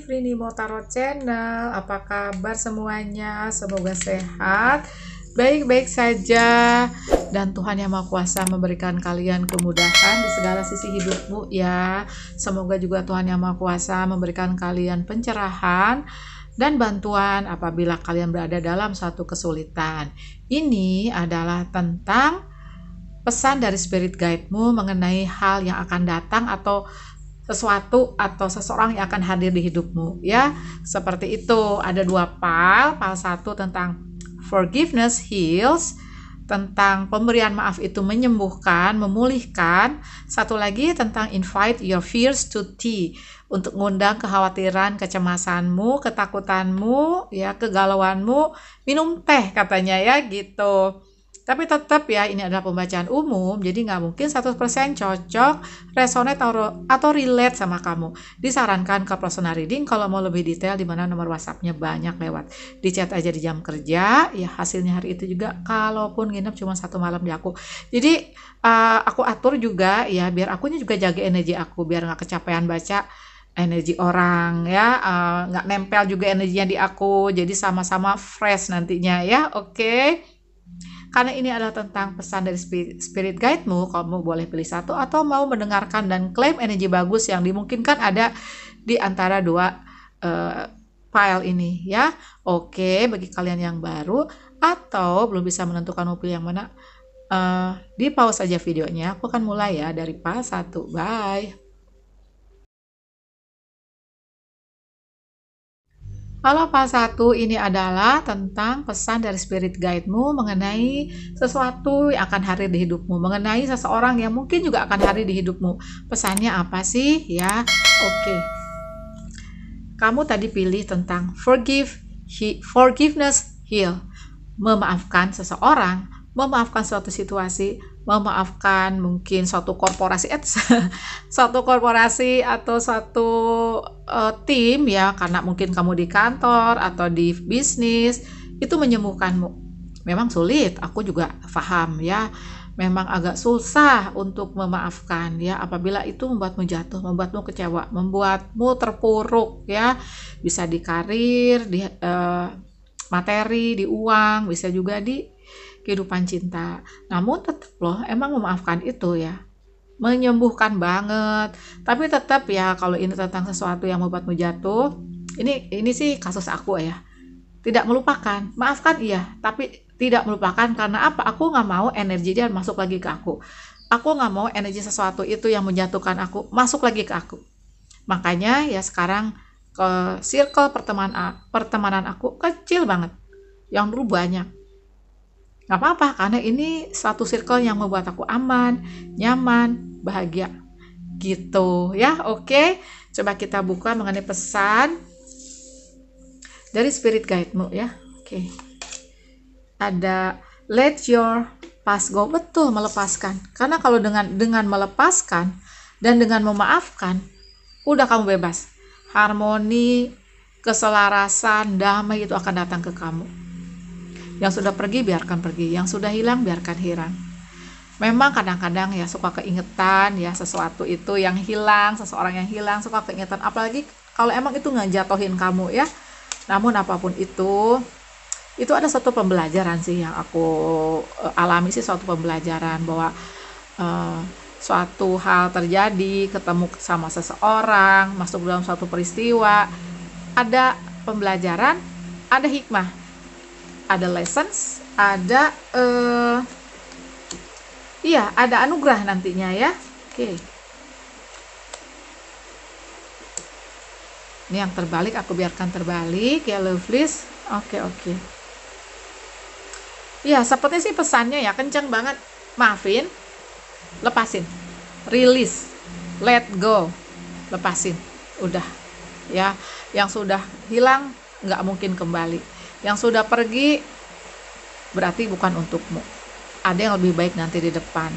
Frini Motaro Channel. Apa kabar semuanya? Semoga sehat, baik-baik saja, dan Tuhan Yang Maha Kuasa memberikan kalian kemudahan di segala sisi hidupmu ya. Semoga juga Tuhan Yang Maha Kuasa memberikan kalian pencerahan dan bantuan apabila kalian berada dalam satu kesulitan. Ini adalah tentang pesan dari spirit guide-mu mengenai hal yang akan datang atau sesuatu atau seseorang yang akan hadir di hidupmu ya seperti itu ada dua pal pal satu tentang forgiveness heals tentang pemberian maaf itu menyembuhkan, memulihkan. Satu lagi tentang invite your fears to tea untuk ngundang kekhawatiran, kecemasanmu, ketakutanmu, ya kegalauanmu, minum teh katanya ya gitu. Tapi tetap ya ini adalah pembacaan umum, jadi nggak mungkin 100% cocok, resonate atau, atau relate sama kamu. Disarankan ke personal reading kalau mau lebih detail di mana nomor WhatsApp-nya banyak lewat. Di chat aja di jam kerja, ya hasilnya hari itu juga kalaupun nginep cuma satu malam di aku. Jadi uh, aku atur juga ya biar akunya juga jaga energi aku biar nggak kecapean baca energi orang ya eh, nggak uh, nempel juga energinya di aku jadi sama-sama fresh nantinya ya oke okay? Karena ini adalah tentang pesan dari spirit guide-mu, kamu boleh pilih satu atau mau mendengarkan dan klaim energi bagus yang dimungkinkan ada di antara dua uh, file ini ya. Oke, bagi kalian yang baru atau belum bisa menentukan mau pilih yang mana, uh, di pause aja videonya. Aku akan mulai ya dari pas satu. Bye. Halo Pak Satu, ini adalah tentang pesan dari spirit guide-mu mengenai sesuatu yang akan hari di hidupmu, mengenai seseorang yang mungkin juga akan hari di hidupmu. Pesannya apa sih? Ya, oke. Kamu tadi pilih tentang forgive, he, forgiveness, heal. Memaafkan seseorang, memaafkan suatu situasi, memaafkan mungkin suatu korporasi eh, suatu korporasi atau satu uh, eh, tim ya karena mungkin kamu di kantor atau di bisnis itu menyembuhkanmu. Memang sulit, aku juga paham ya. Memang agak susah untuk memaafkan ya apabila itu membuatmu jatuh, membuatmu kecewa, membuatmu terpuruk ya. Bisa di karir, di uh, materi, di uang, bisa juga di kehidupan cinta. Namun tetap loh, emang memaafkan itu ya menyembuhkan banget. Tapi tetap ya kalau ini tentang sesuatu yang membuatmu jatuh, ini ini sih kasus aku ya. Tidak melupakan, maafkan iya, tapi tidak melupakan karena apa? Aku nggak mau energi dia masuk lagi ke aku. Aku nggak mau energi sesuatu itu yang menjatuhkan aku masuk lagi ke aku. Makanya ya sekarang ke circle pertemanan pertemanan aku kecil banget yang dulu banyak nggak apa-apa karena ini satu circle yang membuat aku aman nyaman bahagia gitu ya oke okay. coba kita buka mengenai pesan dari spirit guide-mu ya oke okay. ada let your past go betul melepaskan karena kalau dengan dengan melepaskan dan dengan memaafkan udah kamu bebas harmoni, keselarasan, damai itu akan datang ke kamu. Yang sudah pergi biarkan pergi, yang sudah hilang biarkan hilang. Memang kadang-kadang ya suka keingetan ya sesuatu itu yang hilang, seseorang yang hilang suka keingetan. Apalagi kalau emang itu ngejatohin kamu ya. Namun apapun itu, itu ada satu pembelajaran sih yang aku eh, alami sih suatu pembelajaran bahwa uh, suatu hal terjadi, ketemu sama seseorang, masuk dalam suatu peristiwa, ada pembelajaran, ada hikmah, ada lessons, ada uh, iya, ada anugerah nantinya ya. Oke. Okay. Ini yang terbalik aku biarkan terbalik ya Lovelace. Oke, okay, oke. Okay. Ya, seperti sih pesannya ya kencang banget. Maafin, lepasin release let go lepasin udah ya yang sudah hilang nggak mungkin kembali yang sudah pergi berarti bukan untukmu ada yang lebih baik nanti di depan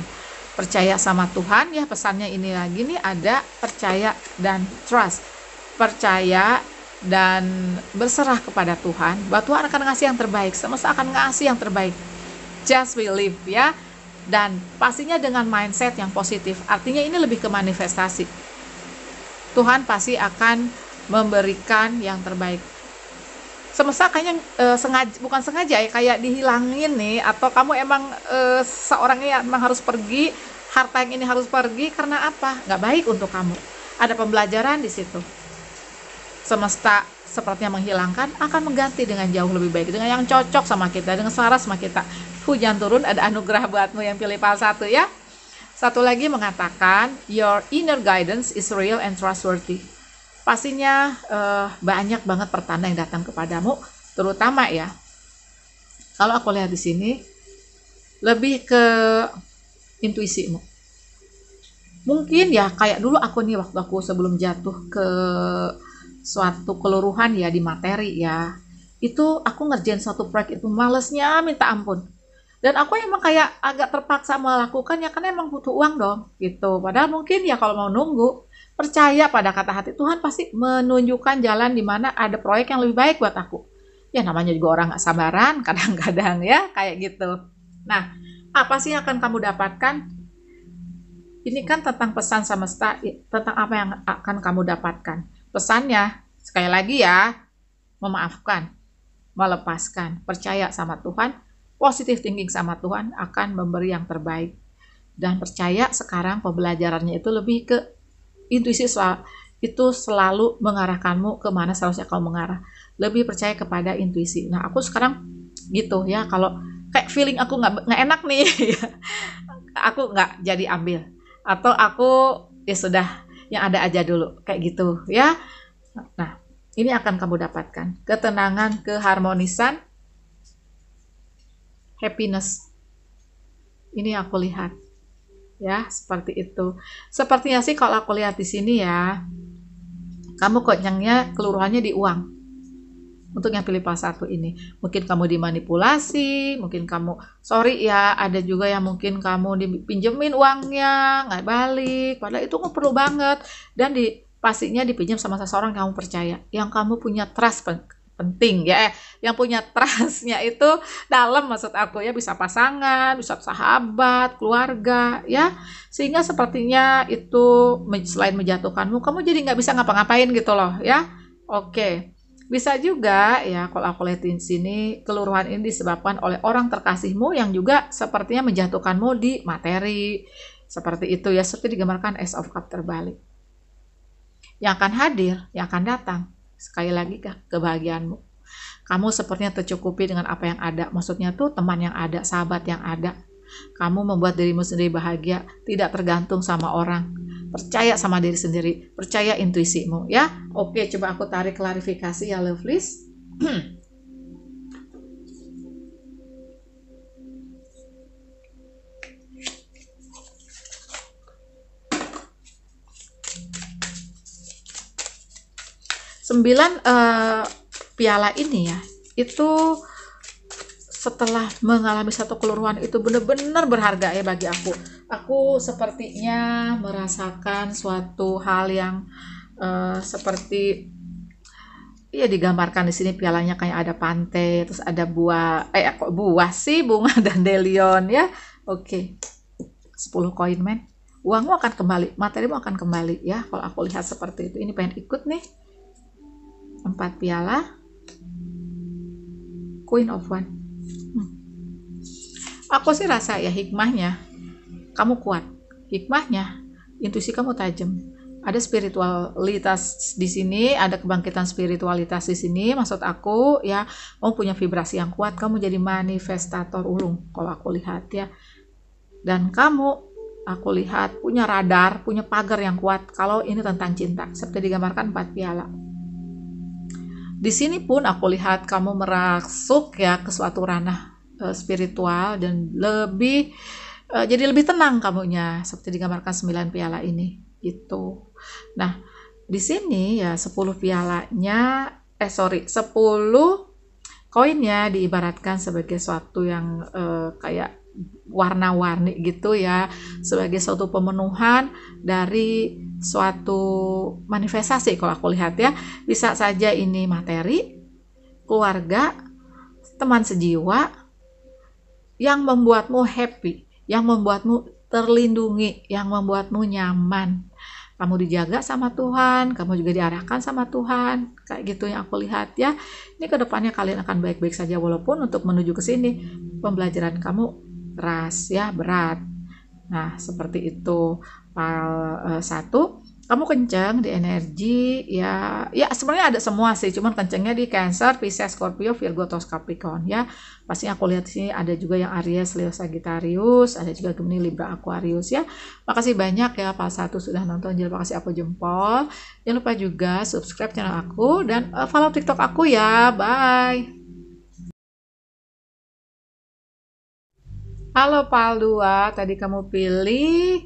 percaya sama Tuhan ya pesannya ini lagi nih ada percaya dan trust percaya dan berserah kepada Tuhan bahwa Tuhan akan ngasih yang terbaik semesta akan ngasih yang terbaik just believe ya dan pastinya dengan mindset yang positif. Artinya ini lebih ke manifestasi. Tuhan pasti akan memberikan yang terbaik. Semesta kayaknya e, sengaja bukan sengaja ya kayak dihilangin nih atau kamu emang e, ini emang harus pergi, harta yang ini harus pergi karena apa? Nggak baik untuk kamu. Ada pembelajaran di situ. Semesta sepertinya menghilangkan akan mengganti dengan jauh lebih baik dengan yang cocok sama kita dengan selaras sama kita hujan turun ada anugerah buatmu yang pilih pasal satu ya. Satu lagi mengatakan your inner guidance is real and trustworthy. Pastinya uh, banyak banget pertanda yang datang kepadamu, terutama ya. Kalau aku lihat di sini lebih ke intuisimu. Mungkin ya kayak dulu aku nih waktu aku sebelum jatuh ke suatu keluruhan ya di materi ya. Itu aku ngerjain satu proyek itu malesnya minta ampun dan aku emang kayak agak terpaksa melakukan ya karena emang butuh uang dong gitu padahal mungkin ya kalau mau nunggu percaya pada kata hati Tuhan pasti menunjukkan jalan di mana ada proyek yang lebih baik buat aku ya namanya juga orang gak sabaran kadang-kadang ya kayak gitu nah apa sih yang akan kamu dapatkan ini kan tentang pesan semesta tentang apa yang akan kamu dapatkan pesannya sekali lagi ya memaafkan melepaskan percaya sama Tuhan Positif thinking sama Tuhan akan memberi yang terbaik. Dan percaya sekarang pembelajarannya itu lebih ke intuisi selalu, itu selalu mengarahkanmu kemana seharusnya kau mengarah. Lebih percaya kepada intuisi. Nah aku sekarang gitu ya kalau kayak feeling aku nggak nggak enak nih aku nggak jadi ambil atau aku ya sudah yang ada aja dulu kayak gitu ya nah ini akan kamu dapatkan ketenangan keharmonisan happiness. Ini aku lihat. Ya, seperti itu. Sepertinya sih kalau aku lihat di sini ya, kamu kenyangnya keluruhannya di uang untuk yang pilih pas satu ini. Mungkin kamu dimanipulasi, mungkin kamu sorry ya, ada juga yang mungkin kamu dipinjemin uangnya, nggak balik, padahal itu perlu banget dan di pastinya dipinjam sama seseorang yang kamu percaya, yang kamu punya trust penting ya eh, yang punya trustnya itu dalam maksud aku ya bisa pasangan bisa sahabat keluarga ya sehingga sepertinya itu selain menjatuhkanmu kamu jadi nggak bisa ngapa-ngapain gitu loh ya oke Bisa juga ya kalau aku lihat di sini keluruhan ini disebabkan oleh orang terkasihmu yang juga sepertinya menjatuhkanmu di materi. Seperti itu ya, seperti digambarkan S of Cup terbalik. Yang akan hadir, yang akan datang, Sekali lagi ke kebahagiaanmu. Kamu sepertinya tercukupi dengan apa yang ada. Maksudnya tuh teman yang ada, sahabat yang ada. Kamu membuat dirimu sendiri bahagia, tidak tergantung sama orang. Percaya sama diri sendiri, percaya intuisimu ya. Oke, coba aku tarik klarifikasi ya, lovelies. sembilan uh, piala ini ya itu setelah mengalami satu keluruhan itu benar-benar berharga ya bagi aku. Aku sepertinya merasakan suatu hal yang uh, seperti iya digambarkan di sini pialanya kayak ada pantai, terus ada buah eh kok buah sih bunga dan delion ya. Oke. Okay. 10 koin men. Uangmu akan kembali, materimu akan kembali ya kalau aku lihat seperti itu. Ini pengen ikut nih 4 piala Queen of One hmm. aku sih rasa ya hikmahnya kamu kuat hikmahnya intuisi kamu tajam ada spiritualitas di sini, ada kebangkitan spiritualitas di sini. Maksud aku ya, kamu punya vibrasi yang kuat, kamu jadi manifestator ulung kalau aku lihat ya. Dan kamu aku lihat punya radar, punya pagar yang kuat kalau ini tentang cinta, seperti digambarkan empat piala. Di sini pun aku lihat kamu merasuk ya ke suatu ranah e, spiritual dan lebih e, jadi lebih tenang kamunya seperti digambarkan 9 piala ini gitu. Nah, di sini ya 10 pialanya eh sorry 10 koinnya diibaratkan sebagai suatu yang e, kayak warna-warni gitu ya sebagai suatu pemenuhan dari suatu manifestasi kalau aku lihat ya bisa saja ini materi keluarga teman sejiwa yang membuatmu happy yang membuatmu terlindungi yang membuatmu nyaman kamu dijaga sama Tuhan kamu juga diarahkan sama Tuhan kayak gitu yang aku lihat ya ini kedepannya kalian akan baik-baik saja walaupun untuk menuju ke sini pembelajaran kamu keras ya berat nah seperti itu pal uh, satu kamu kenceng di energi ya ya sebenarnya ada semua sih cuman kencengnya di Cancer, Pisces, Scorpio, Virgo, Taurus, Capricorn ya pasti aku lihat sini ada juga yang Aries, Leo, Sagittarius, ada juga Gemini, Libra, Aquarius ya. Makasih banyak ya pal Satu sudah nonton jangan lupa kasih aku jempol. Jangan lupa juga subscribe channel aku dan eh, follow TikTok aku ya. Bye. Halo Paldua, tadi kamu pilih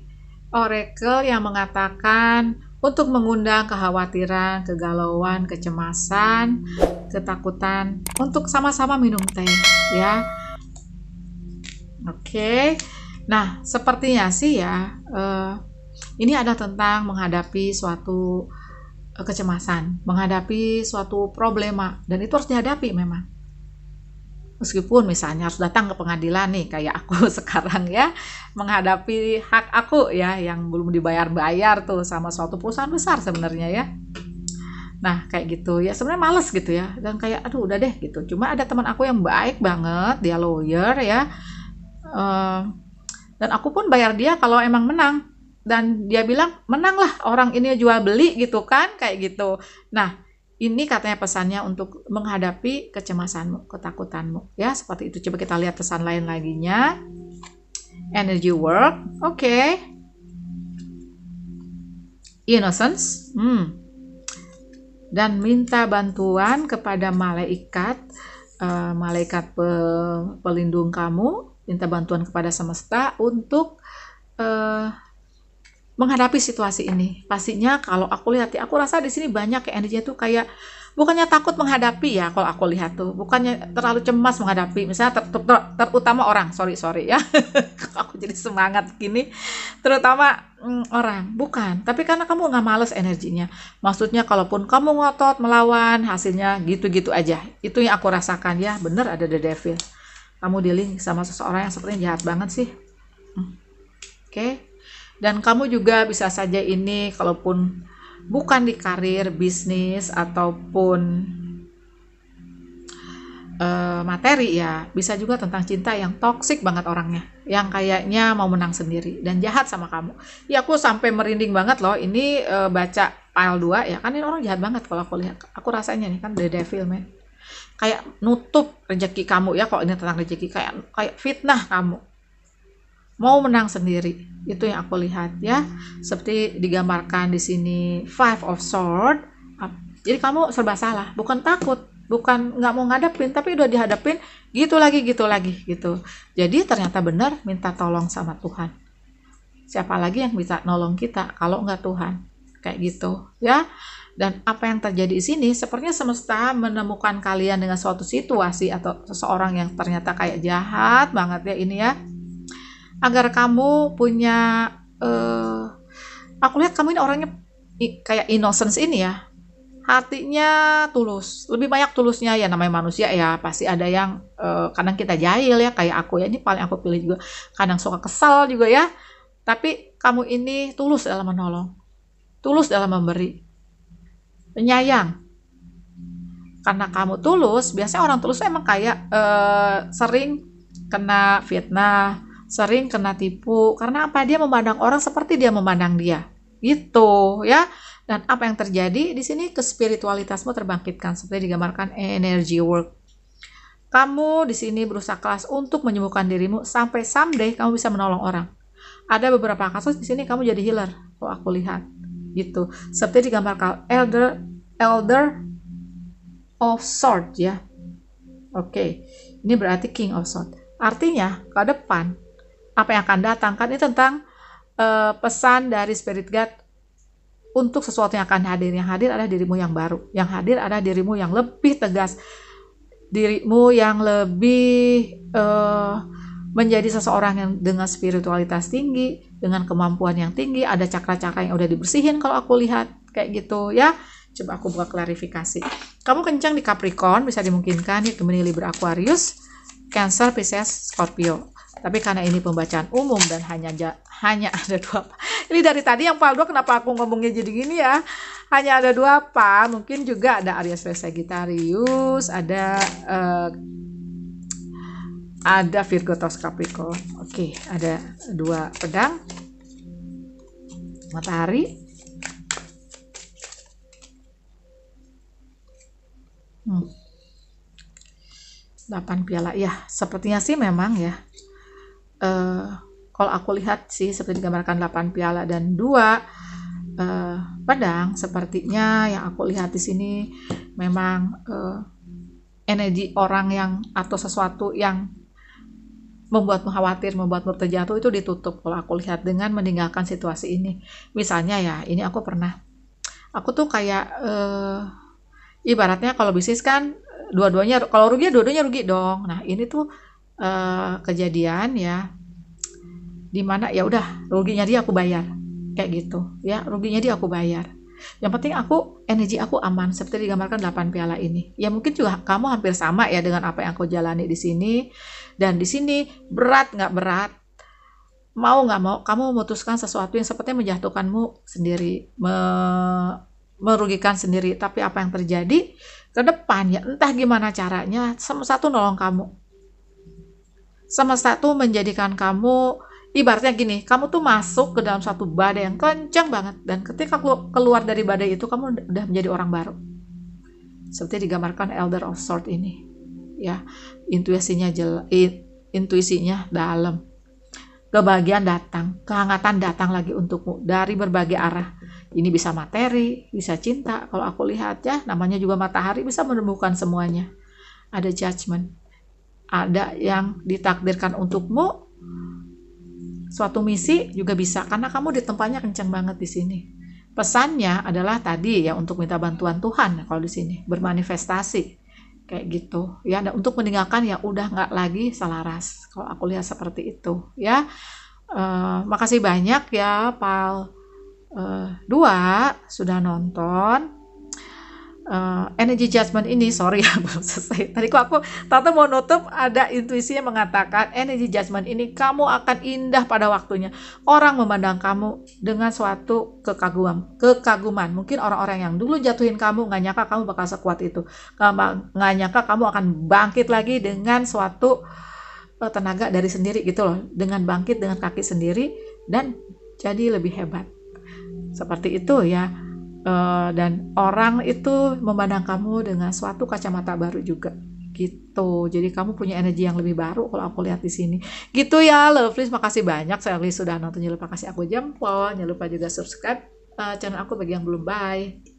oracle yang mengatakan untuk mengundang kekhawatiran, kegalauan, kecemasan, ketakutan untuk sama-sama minum teh ya. Oke. Nah, sepertinya sih ya uh, ini ada tentang menghadapi suatu eh, kecemasan, menghadapi suatu problema dan itu harus dihadapi memang meskipun misalnya harus datang ke pengadilan nih kayak aku sekarang ya menghadapi hak aku ya yang belum dibayar-bayar tuh sama suatu perusahaan besar sebenarnya ya nah kayak gitu ya sebenarnya males gitu ya dan kayak aduh udah deh gitu cuma ada teman aku yang baik banget dia lawyer ya eh, dan aku pun bayar dia kalau emang menang dan dia bilang menang lah orang ini jual beli gitu kan kayak gitu nah ini katanya pesannya untuk menghadapi kecemasanmu, ketakutanmu. Ya, seperti itu. Coba kita lihat pesan lain laginya. Energy work. Oke. Okay. Innocence. Hmm. Dan minta bantuan kepada malaikat, uh, malaikat pe pelindung kamu, minta bantuan kepada semesta untuk uh, menghadapi situasi ini. Pastinya kalau aku lihat ya, aku rasa di sini banyak ya, energi itu kayak bukannya takut menghadapi ya kalau aku lihat tuh, bukannya terlalu cemas menghadapi. Misalnya ter, ter, ter, terutama orang, sorry sorry ya, aku jadi semangat gini, terutama mm, orang, bukan. Tapi karena kamu nggak males energinya, maksudnya kalaupun kamu ngotot melawan, hasilnya gitu-gitu aja. Itu yang aku rasakan ya, bener ada the devil. Kamu dealing sama seseorang yang sepertinya jahat banget sih. Hmm. Oke. Okay dan kamu juga bisa saja ini kalaupun bukan di karir, bisnis ataupun eh, materi ya, bisa juga tentang cinta yang toksik banget orangnya, yang kayaknya mau menang sendiri dan jahat sama kamu. Ya aku sampai merinding banget loh ini uh, baca file 2 ya kan ini orang jahat banget kalau aku lihat. Aku rasanya nih kan The Devil man kayak nutup rejeki kamu ya kalau ini tentang rejeki kayak kayak fitnah kamu mau menang sendiri. Itu yang aku lihat ya. Seperti digambarkan di sini Five of Sword. Jadi kamu serba salah, bukan takut, bukan nggak mau ngadepin, tapi udah dihadapin gitu lagi gitu lagi gitu. Jadi ternyata benar minta tolong sama Tuhan. Siapa lagi yang bisa nolong kita kalau nggak Tuhan? Kayak gitu ya. Dan apa yang terjadi di sini sepertinya semesta menemukan kalian dengan suatu situasi atau seseorang yang ternyata kayak jahat banget ya ini ya agar kamu punya uh, aku lihat kamu ini orangnya kayak innocence ini ya hatinya tulus lebih banyak tulusnya ya namanya manusia ya pasti ada yang uh, kadang kita jahil ya kayak aku ya ini paling aku pilih juga kadang suka kesal juga ya tapi kamu ini tulus dalam menolong tulus dalam memberi penyayang karena kamu tulus biasanya orang tulus emang kayak uh, sering kena fitnah sering kena tipu karena apa dia memandang orang seperti dia memandang dia gitu ya dan apa yang terjadi di sini ke spiritualitasmu terbangkitkan seperti digambarkan energy work kamu di sini berusaha kelas untuk menyembuhkan dirimu sampai someday kamu bisa menolong orang ada beberapa kasus di sini kamu jadi healer kalau aku lihat gitu seperti digambarkan elder elder of sword ya oke okay. ini berarti king of sword artinya ke depan apa yang akan datang kan ini tentang uh, pesan dari spirit guide untuk sesuatu yang akan hadir yang hadir adalah dirimu yang baru yang hadir adalah dirimu yang lebih tegas dirimu yang lebih uh, menjadi seseorang yang dengan spiritualitas tinggi dengan kemampuan yang tinggi ada cakra-cakra yang udah dibersihin kalau aku lihat kayak gitu ya coba aku buka klarifikasi kamu kencang di Capricorn bisa dimungkinkan ya Gemini Libra Aquarius Cancer Pisces Scorpio tapi karena ini pembacaan umum dan hanya hanya ada dua Ini dari tadi yang paldo kenapa aku ngomongnya jadi gini ya? Hanya ada dua apa mungkin juga ada Aries Sagittarius, ada uh, ada Virgo Taurus Capricorn. Oke, ada dua pedang. Matahari. Hmm. 8 piala. Ya, sepertinya sih memang ya. Eh, kalau aku lihat sih seperti digambarkan 8 piala dan 2 uh, eh, pedang sepertinya yang aku lihat di sini memang uh, energi orang yang atau sesuatu yang membuat khawatir, membuat terjatuh itu ditutup kalau aku lihat dengan meninggalkan situasi ini. Misalnya ya, ini aku pernah aku tuh kayak uh, ibaratnya kalau bisnis kan dua-duanya kalau rugi ya dua-duanya rugi dong. Nah, ini tuh uh, kejadian ya dimana ya udah ruginya dia aku bayar kayak gitu ya ruginya dia aku bayar yang penting aku energi aku aman seperti digambarkan 8 piala ini ya mungkin juga kamu hampir sama ya dengan apa yang aku jalani di sini dan di sini berat nggak berat mau nggak mau kamu memutuskan sesuatu yang sepertinya menjatuhkanmu sendiri me merugikan sendiri tapi apa yang terjadi ke depan ya entah gimana caranya satu nolong kamu semesta tuh menjadikan kamu ibaratnya gini, kamu tuh masuk ke dalam satu badai yang kencang banget dan ketika keluar dari badai itu kamu udah menjadi orang baru. Seperti digambarkan Elder of Sword ini. Ya, intuisinya jela, intuisinya dalam. Kebahagiaan datang, kehangatan datang lagi untukmu dari berbagai arah. Ini bisa materi, bisa cinta. Kalau aku lihat ya, namanya juga matahari bisa menemukan semuanya. Ada judgment ada yang ditakdirkan untukmu suatu misi juga bisa karena kamu di tempatnya kencang banget di sini. Pesannya adalah tadi ya untuk minta bantuan Tuhan ya, kalau di sini bermanifestasi kayak gitu ya dan untuk meninggalkan ya udah nggak lagi selaras kalau aku lihat seperti itu ya uh, makasih banyak ya pal uh, dua sudah nonton uh, energy judgment ini sorry ya belum selesai tadi kok aku tante mau nutup ada intuisi yang mengatakan energy judgment ini kamu akan indah pada waktunya orang memandang kamu dengan suatu kekaguman kekaguman mungkin orang-orang yang dulu jatuhin kamu nggak nyangka kamu bakal sekuat itu nggak nyangka kamu akan bangkit lagi dengan suatu eh, tenaga dari sendiri gitu loh dengan bangkit dengan kaki sendiri dan jadi lebih hebat seperti itu ya uh, dan orang itu memandang kamu dengan suatu kacamata baru juga gitu jadi kamu punya energi yang lebih baru kalau aku lihat di sini gitu ya lovelies makasih banyak Sally sudah nonton jangan lupa kasih aku jempol jangan lupa juga subscribe uh, channel aku bagi yang belum bye